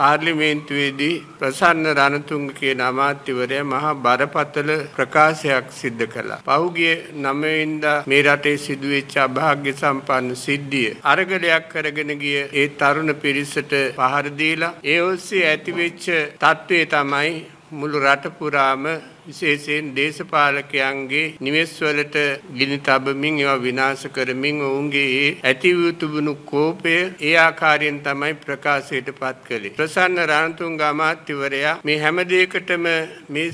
පාර්ලිමේන්තුවේදී ප්‍රසන්න රණතුංග කියන අමාත්‍යවරය මහා බරපතල ප්‍රකාශයක් සිද්ධ කළා. පහුගිය 9 වෙනිදා මේ රටේ සිදුවෙච්ච අභාග්‍ය සම්පන්න සිද්ධිය අරගලයක් කරගෙන ගිය ඒ තරුණ පිරිසට පහර දීලා ඒ ඔස්සේ ඇතිවෙච්ච තත්ත්වය තමයි මුළු රට පුරාම විශේෂයෙන් දේශපාලකයන්ගේ නිවෙස්වලට ගිනි තබමින් ඒවා විනාශ කරමින් ඔවුන්ගේ ඇති වූ තිබුණු කෝපය ඒ ආකාරයෙන් තමයි ප්‍රකාශයට පත් කළේ. ප්‍රසන්න රාණතුංග අමාත්‍යවරයා මේ හැම දෙයකටම මේ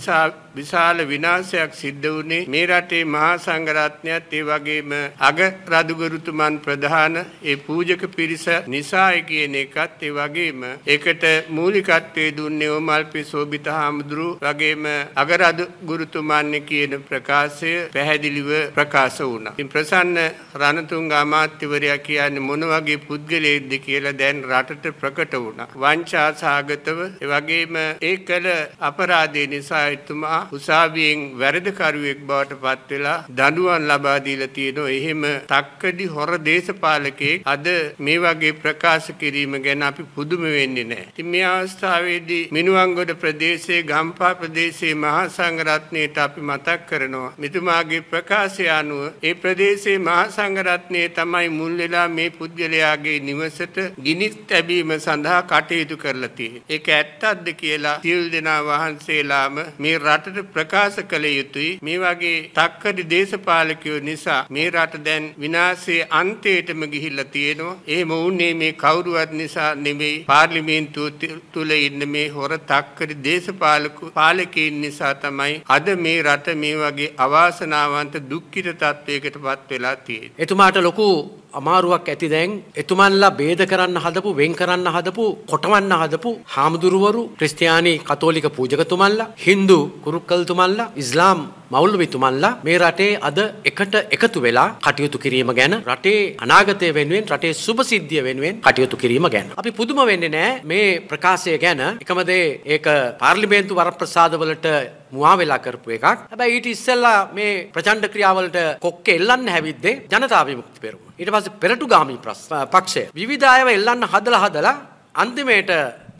විශාල විනාශයක් සිද්ධ වුණේ මේ රටේ මහා සංඝරත්නයත් ඒ වගේම අග රදුගුරුතුමන් ප්‍රධාන ඒ පූජක පිරිස නිසායි කියන එකත් ඒ වගේම ඒකට මූලිකත්වයේ දුන්නේ ඕමල්පි සෝබිත හාමුදුරු වගේම අග අද ගුරුතුමන්න කියන ප්‍රකාශය පැහැදිලිව ප්‍රකාශ වුණා. ඉතින් ප්‍රසන්න රණතුංග අමාත්‍යවරයා කියන්නේ මොන වගේ පුද්ගලයෙක්ද කියලා දැන් රටට ප්‍රකට වුණා. වංචා සාගතව එවැගේම ඒ කළ අපරාධය නිසා එතුමා උසාවියෙන් වැරදිකරුවෙක් බවට පත් වෙලා දඬුවම් ලබා දීලා තියෙනවා. එහෙම තක්කඩි හොර දේශපාලකයෙක් අද මේ වගේ ප්‍රකාශ කිරීම ගැන අපි පුදුම වෙන්නේ නැහැ. ඉතින් මේ අවස්ථාවේදී මිනුවන්ගොඩ ප්‍රදේශයේ ගම්පා ප්‍රදේශයේ මහා සංඝරත්නයට අපි මතක් කරනවා. මෙතුමාගේ ප්‍රකාශය අනුව ඒ ප්‍රදේශයේ මහා සංඝරත්නය තමයි මුල් වෙලා මේ පුද්ගලයාගේ නිවසට ගිනි තැබීම සඳහා කටයුතු කරලා තියෙන්නේ. ඒක ඇත්තක්ද කියලා සියලු දෙනා වහන්සේලාම මේ රටට ප්‍රකාශ කළ යුතුයි. මේ වගේ තක්කඩි දේශපාලකයෝ නිසා මේ රට දැන් විනාශයේ අන්තයටම ගිහිල්ලා තියෙනවා. එහෙම වුණේ මේ කවුරුවත් නිසා නෙමෙයි පාර්ලිමේන්තුව තුල ඉන්න මේ හොර තක්කඩි දේශපාලක පාලකයන් නිසා තමයි තමයි අද මේ රට මේ වගේ අවාසනාවන්ත දුක්ඛිත තත්වයකට පත් වෙලා තියෙන්නේ. එතුමාට ලොකු අමාරුවක් ඇති දැන් එතුමන්ලා බේද කරන්න හදපු වෙන් කරන්න හදපු කොටවන්න හදපු හාමුදුරුවරු ක්‍රිස්තියානි කතෝලික පූජකතුමන්ලා හින්දු කුරුක්කල්තුමන්ලා ඉස්ලාම් මෞල්විතුමන්ලා මේ රටේ අද එකට එකතු වෙලා කටයුතු කිරීම ගැන රටේ අනාගතය වෙනුවෙන් රටේ සුභසිද්ධිය වෙනුවෙන් කටයුතු කිරීම ගැන අපි පුදුම වෙන්නේ නෑ මේ ප්‍රකාශය ගැන එකම දේ ඒක පාර්ලිමේන්තු වරප්‍රසාදවලට මුවා වෙලා කරපු එකක් හැබැයි ඊට ඉස්සෙල්ලා මේ ප්‍රචණ්ඩ ක්‍රියාවලට කොක්කේ එල්ලන්න හැවිද්දේ ජනතා විමුක්ති පෙරමුණ ඊට පස්සේ පෙරටුගාමි පක්ෂය විවිධ අයව එල්ලන්න හදලා හදලා අන්තිමේට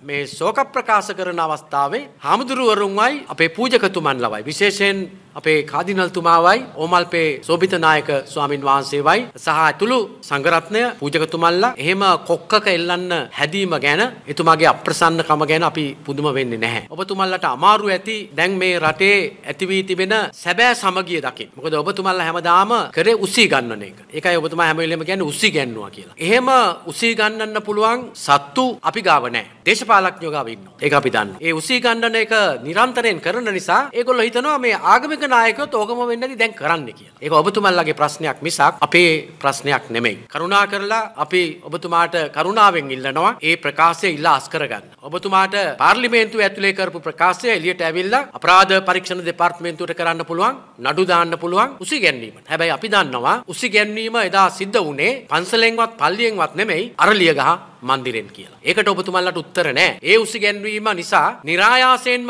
මේ ශෝක ප්‍රකාශ කරන අවස්ථාවේ හාමුදුරුවරුන්වයි අපේ පූජකතුමන් ලවයි විශේෂයෙන් අපේ කාදිනල්තුමාවයි ඕමල්පේ සෝභිතනායක ස්වාමින් වහන්සේවයි සහ ඇතුළු සංගරත්නය පූජකතුමල්ලා එහෙම කොක්කක එල්ලන්න හැදීම ගැන එතුමාගේ අප්‍රසන්නකම ගැන අපි පුදුම වෙන්නේ නැහැ. ඔබතුමල්ලට අමාරු ඇති දැන් මේ රටේ ඇති වී තිබෙන සැබෑ සමගිය දකින්න. මොකද ඔබතුමල්ලා හැමදාම කරේ උසී ගන්නන එක. ඒකයි ඔබතුමා හැම වෙලෙම කියන්නේ උසී ගන්නවා කියලා. එහෙම උසී ගන්නන්න පුළුවන් සත්තු අපි ගාව නැහැ. දේශපාලඥයෝ ගාව ඉන්නවා. ඒක අපි දන්නවා. ඒ උසී ගන්නන එක නිරන්තරයෙන් කරන නිසා ඒගොල්ලෝ හිතනවා මේ ආගමික නායකයොත් ඕකම වෙන්නේ නැති දැන් කරන්න කියලා. ඒක ඔබතුමල්ලාගේ ප්‍රශ්නයක් මිසක් අපේ ප්‍රශ්නයක් නෙමෙයි. කරුණා කරලා අපි ඔබතුමාට කරුණාවෙන් ඉල්ලනවා ඒ ප්‍රකාශය ඉල්ලා අස් කරගන්න. ඔබතුමාට පාර්ලිමේන්තුව ඇතුලේ කරපු ප්‍රකාශය එළියට ඇවිල්ලා අපරාධ පරීක්ෂණ දෙපාර්තමේන්තුවට කරන්න පුළුවන්, නඩු දාන්න පුළුවන් උසිගැන්වීමට. හැබැයි අපි දන්නවා උසිගැන්වීම එදා සිද්ධ වුණේ පන්සලෙන්වත් පල්ලියෙන්වත් නෙමෙයි අරලියගහ මන්දිරෙන් කියලා. ඒකට ඔබතුමල්ලාට උත්තර නැහැ. ඒ උසිගැන්වීම නිසා નિરાයාසයෙන්ම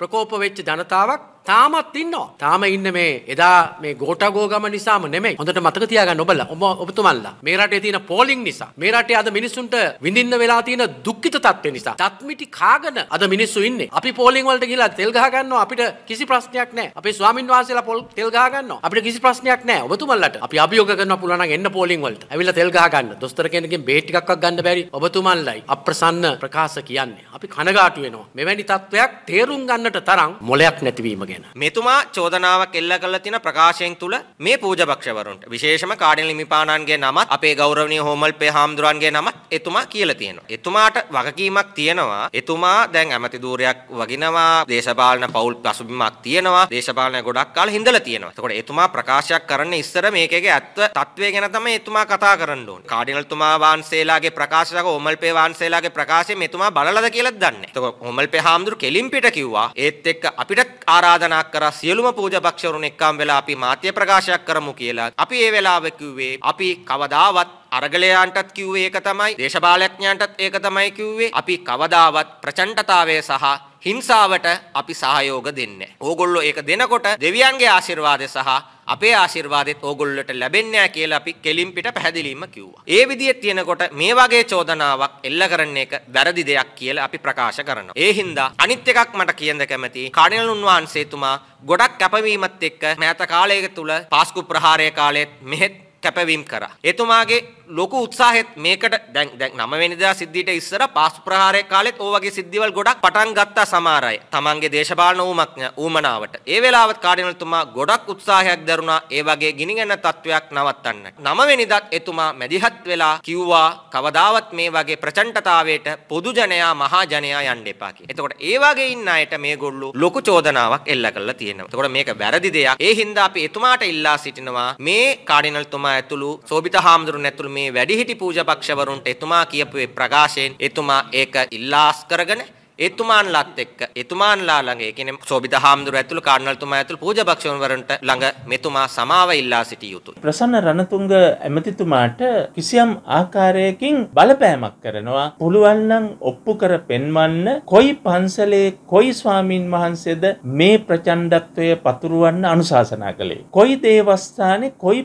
ප්‍රකෝප වෙච්ච ජනතාවක් තාමත් ඉන්නවා. තාම ඉන්න මේ එදා මේ ගෝටගෝගම නිසාම නෙමෙයි. හොඳට මතක තියාගන්න ඔබලා. ඔබ ඔබතුමන්ලා. මේ රටේ තියෙන පෝලිං නිසා. මේ රටේ අද මිනිස්සුන්ට විඳින්න වෙලා තියෙන දුක්ඛිත තත්ත්වේ නිසා. තත්මිටි කාගෙන අද මිනිස්සු ඉන්නේ. අපි පෝලිං වලට ගිහලා තෙල් ගහ ගන්නවා. අපිට කිසි ප්‍රශ්නයක් නැහැ. අපේ ස්වාමින් වහන්සේලා පොල් තෙල් ගහ ගන්නවා. අපිට කිසි ප්‍රශ්නයක් නැහැ. ඔබතුමන්ලට. අපි අභියෝග කරනවා පුළුවන් නම් එන්න පෝලිං වලට. ඇවිල්ලා තෙල් ගහ ගන්න. දොස්තර කෙනෙක්ගෙන් බේත් ටිකක්වත් ගන්න බැරි ඔබතුමන්ලයි අප්‍රසන්න ප්‍රකාශ කියන්නේ. අපි කනගාටු වෙනවා. මෙවැනි තත්ත්වයක් තේරුම් ගන්නට තරම් මොලයක් නැතිවීම ගැන වෙනවා. මෙතුමා චෝදනාවක් එල්ල කරලා තියෙන ප්‍රකාශයෙන් තුල මේ පූජපක්ෂවරුන්ට විශේෂම කාඩිනල් හිමිපාණන්ගේ නමත් අපේ ගෞරවනීය හෝමල් පේ හාමුදුරන්ගේ නමත් එතුමා කියලා තියෙනවා. එතුමාට වගකීමක් තියෙනවා. එතුමා දැන් ඇමති ධූරයක් වගිනවා. දේශපාලන පෞල් පසුබිමක් තියෙනවා. දේශපාලන ගොඩක් කාලෙ හිඳලා තියෙනවා. එතකොට එතුමා ප්‍රකාශයක් කරන්න ඉස්සර මේකේ ඇත්ත తත්වය ගැන තමයි එතුමා කතා කරන්න ඕනේ. කාඩිනල් තුමා වහන්සේලාගේ ප්‍රකාශයක හෝමල් පේ වහන්සේලාගේ ප්‍රකාශය මෙතුමා බලලද කියලාද දන්නේ. එතකොට හෝමල් පේ හාමුදුරු කෙලින් පිට කිව්වා. ඒත් එක්ක අපිට ආරාධනා ආරාධනා කරා සියලුම පූජපක්ෂවරුන් එක්කම් වෙලා අපි මාත්‍ය ප්‍රකාශයක් කරමු කියලා. අපි ඒ වෙලාවේ කිව්වේ අපි කවදාවත් අරගලයන්ටත් කිව්වේ ඒක තමයි. දේශපාලඥයන්ටත් ඒක තමයි කිව්වේ. අපි කවදාවත් ප්‍රචණ්ඩතාවය සහ හිංසාවට අපි සහයෝග දෙන්නේ. ඕගොල්ලෝ ඒක දෙනකොට දෙවියන්ගේ ආශිර්වාදය සහ අපේ ආශිර්වාදෙත් ඕගොල්ලොට ලැබෙන්නේ කියලා අපි කෙලින් පිට පැහැදිලිවම කිව්වා. ඒ විදිහේ තියෙනකොට මේ වගේ චෝදනාවක් එල්ල කරන එක වැරදි දෙයක් කියලා අපි ප්‍රකාශ කරනවා. ඒ හින්දා අනිත් එකක් මට කියන්න කැමතියි. කඩිනල් උන්වහන්සේතුමා ගොඩක් කැපවීමත් එක්ක මෑත කාලයක තුල පාස්කු ප්‍රහාරය කාලෙත් මෙහෙත් කැපවීම් කරා. එතුමාගේ ලොකු උත්සාහෙත් මේකට දැන් දැන් 9 වෙනිදා සිද්ධියට ඉස්සර පාසු ප්‍රහාරයේ කාලෙත් ඕ වගේ සිද්ධිවල් ගොඩක් පටන් ගත්තා සමහර අය. තමන්ගේ දේශපාලන ඌමක්ඥ ඌමනාවට. ඒ වෙලාවත් කාඩිනල්තුමා ගොඩක් උත්සාහයක් දරුණා ඒ වගේ ගිනිගෙන තත්වයක් නවත්තන්නට. 9 වෙනිදාත් එතුමා මැදිහත් වෙලා කිව්වා කවදාවත් මේ වගේ ප්‍රචණ්ඩතාවයට පොදු ජනයා මහා ජනයා යන්න එපා කියලා. එතකොට ඒ වගේ ඉන්න අයට මේගොල්ලෝ ලොකු චෝදනාවක් එල්ල කරලා තියෙනවා. එතකොට මේක වැරදි දෙයක්. ඒ හින්දා අපි එතුමාට ඉල්ලා සිටිනවා මේ කාඩිනල්තුමා ඇතුළු සෝබිත හාමුදුරන් ඇතුළු මේ වැඩිහිටි පූජපක්ෂවරුන්ට එතුමා කියපු ප්‍රකාශයෙන් එතුමා ඒක ඉල්ලාස් කරගෙන එතුමාන්ලාත් එක්ක එතුමාන්ලා ළඟ ඒ කියන්නේ සෝබිත හාමුදුර ඇතුළු කාඩිනල්තුමා ඇතුළු පූජාපක්ෂවරුන්ට ළඟ මෙතුමා සමාව ඉල්ලා සිටිය යුතුයි. ප්‍රසන්න රණතුංග ඇමතිතුමාට කිසියම් ආකාරයකින් බලපෑමක් කරනවා. පුළුවන් නම් ඔප්පු කර පෙන්වන්න කොයි පන්සලේ කොයි ස්වාමින් වහන්සේද මේ ප්‍රචණ්ඩත්වය පතුරවන්න අනුශාසනා කළේ. කොයි දේවස්ථානේ කොයි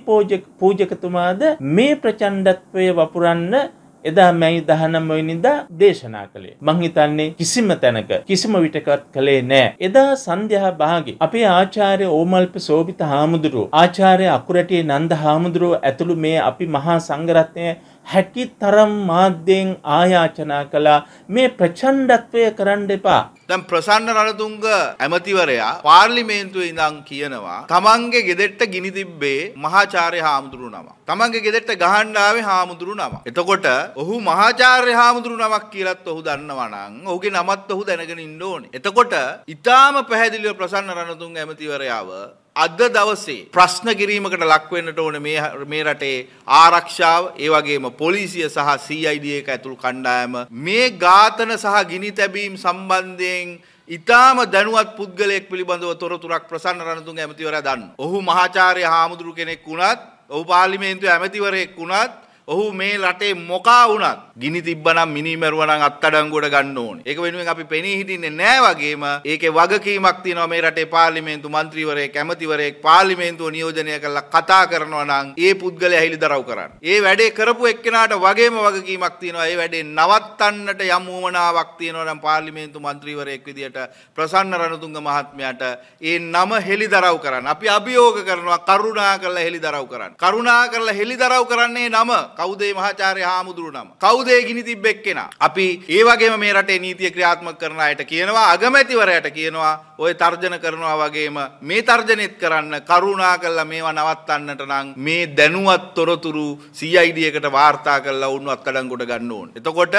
පූජකතුමාද මේ ප්‍රචණ්ඩත්වය වපුරන්න එදා මැයි දහනම් වෙනිදා දේශනා කළේ. මං හිතන්නේ කිසිම තැනක කිසිම විටකත් කළේ නෑ. එදා සන්ධ්‍යා භාගේ අපේ ආචාර්ය ඕමල්ප සෝභිත හාමුදුරුව ආචාර්ය අකුරැටියේ නන්ද හාමුදුරුව ඇතුළු මේ අපි මහා සංඝරත්නය හැකි තරම් මාධ්‍යයෙන් ආයාචනා කළා මේ ප්‍රචණ්ඩත්වය කරන්න එපා දැන් ප්‍රසන්න රණතුංග ඇමතිවරයා පාර්ලිමේන්තුවේ ඉඳන් කියනවා තමන්ගේ ගෙදෙට්ට ගිනි තිබ්බේ මහාචාර්ය හාමුදුරු නම. තමන්ගේ ගෙදෙට්ට ගහන්න ආවේ හාමුදුරු නම. එතකොට ඔහු මහාචාර්ය හාමුදුරු නමක් කියලාත් ඔහු දන්නවා නම් ඔහුගේ නමත් ඔහු දැනගෙන ඉන්න ඕනේ. එතකොට ඊටාම පැහැදිලිව ප්‍රසන්න රණතුංග ඇමතිවරයාව අද දවසේ ප්‍රශ්න කිරීමකට ලක් වෙන්නට ඕන මේ මේ රටේ ආරක්ෂාව ඒ වගේම පොලිසිය සහ CID එක ඇතුළු කණ්ඩායම මේ ඝාතන සහ ගිනි තැබීම් සම්බන්ධයෙන් ඉතාම දැනුවත් පුද්ගලයෙක් පිළිබඳව තොරතුරක් ප්‍රසන්න රණතුංග ඇමතිවරයා දන්න. ඔහු මහාචාර්ය හාමුදුරු කෙනෙක් වුණත් ඔහු පාර්ලිමේන්තුවේ ඇමතිවරයෙක් වුණත් ඔහු මේ රටේ මොකා වුණත් ගිනි තිබ්බනම් මිනිමරුවනම් අත්අඩංගුවට ගන්න ඕනේ. ඒක වෙනුවෙන් අපි පෙනී හිටින්නේ නැහැ වගේම ඒකේ වගකීමක් තියෙනවා මේ රටේ පාර්ලිමේන්තු മന്ത്രിවරයෙක් ඇමතිවරයෙක් පාර්ලිමේන්තුව නියෝජනය කරලා කතා කරනවා නම් ඒ පුද්ගලයා ඇහිලිදරව් කරන්න. ඒ වැඩේ කරපු එක්කෙනාට වගේම වගකීමක් තියෙනවා. ඒ වැඩේ නවත්තන්නට යම් වුමනාවක් තියෙනවා නම් පාර්ලිමේන්තු മന്ത്രിවරයෙක් විදියට ප්‍රසන්න රණතුංග මහත්මයාට ඒ නම හෙලිදරව් කරන්න. අපි අභියෝග කරනවා කරුණා කරලා හෙලිදරව් කරන්න. කරුණා කරලා හෙලිදරව් කරන්නේ නම කවුදේ මහාචාර්ය හාමුදුරු නම. කවුදේ ගිනි තිබ්බෙක් කෙනා. අපි ඒ වගේම මේ රටේ නීතිය ක්‍රියාත්මක කරන අයට කියනවා අගමැතිවරයට කියනවා ඔය තර්ජන කරනවා වගේම මේ තර්ජනෙත් කරන්න කරුණා කළා මේවා නවත්තන්නට නම් මේ දැනුවත් තොරතුරු CID එකට වාර්තා කරලා උන්ව අත්අඩංගුවට ගන්න ඕන. එතකොට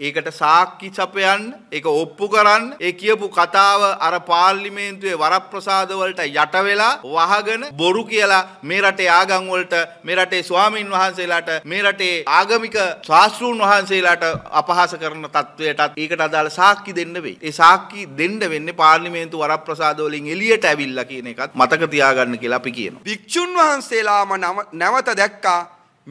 ඒකට සාක්කි සපයන්න ඒක ඔප්පු කරන්න ඒ කියපු කතාව අර පාර්ලිමේන්තුවේ වරප්‍රසාද වලට යට වෙලා වහගෙන බොරු කියලා මේ රටේ ආගම් වලට මේ රටේ ස්වාමින් වහන්සේලාට මේ රටේ ආගමික ශාස්ත්‍රූන් වහන්සේලාට අපහාස කරන තත්වයටත් ඒකට අදාළ සාක්කි දෙන්න වෙයි. ඒ සාක්කි දෙන්න වෙන්නේ පාර්ලිමේන්තු වරප්‍රසාද වලින් එළියට ඇවිල්ලා කියන එකත් මතක තියාගන්න කියලා අපි කියනවා. වික්ෂුන් වහන්සේලාම නැවත දැක්කා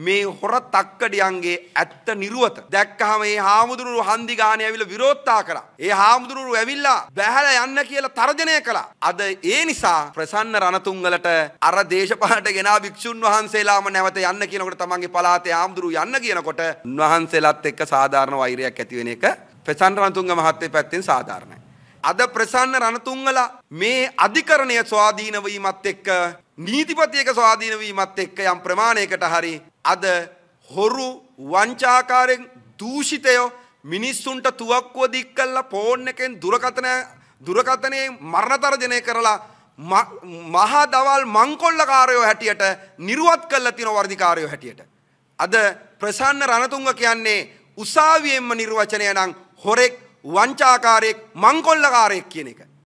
මේ හොර තක්කඩියන්ගේ ඇත්ත නිරුවත. දැක්කහම මේ හාමුදුරුවෝ හන්දි ගානේ ඇවිල්ලා විරෝධතා කළා. ඒ හාමුදුරුවෝ ඇවිල්ලා බැහැලා යන්න කියලා තර්ජනය කළා. අද ඒ නිසා ප්‍රසන්න රණතුංගලට අර දේශපාලට ගෙනා භික්ෂුන් වහන්සේලාම නැවත යන්න කියනකොට තමන්ගේ පළාතේ හාමුදුරුවෝ යන්න කියනකොට උන්වහන්සේලාත් එක්ක සාධාරණ වෛරයක් ඇති වෙන එක ප්‍රසන්න රණතුංග මහත්තයේ පැත්තෙන් සාධාරණයි. අද ප්‍රසන්න රණතුංගලා මේ අධිකරණය ස්වාධීන වීමත් එක්ක නීතිපතියක ස්වාධීන වීමත් එක්ක යම් ප්‍රමාණයකට හරි අද හොරු වංචාකාරයෙන් දූෂිතයෝ මිනිස්සුන්ට තුවක්කුව දික් කළා ෆෝන් එකෙන් දුරකථන දුරකථනයේ මරණතරජනය කරලා මහා දවල් මංකොල්ලකාරයෝ හැටියට නිර්වත් කළා තියෙන වර්ධිකාරයෝ හැටියට අද ප්‍රසන්න රණතුංග කියන්නේ උසාවියෙන්ම නිර්වචනය නම් හොරෙක් වංචාකාරයෙක් මංකොල්ලකාරයෙක් කියන එක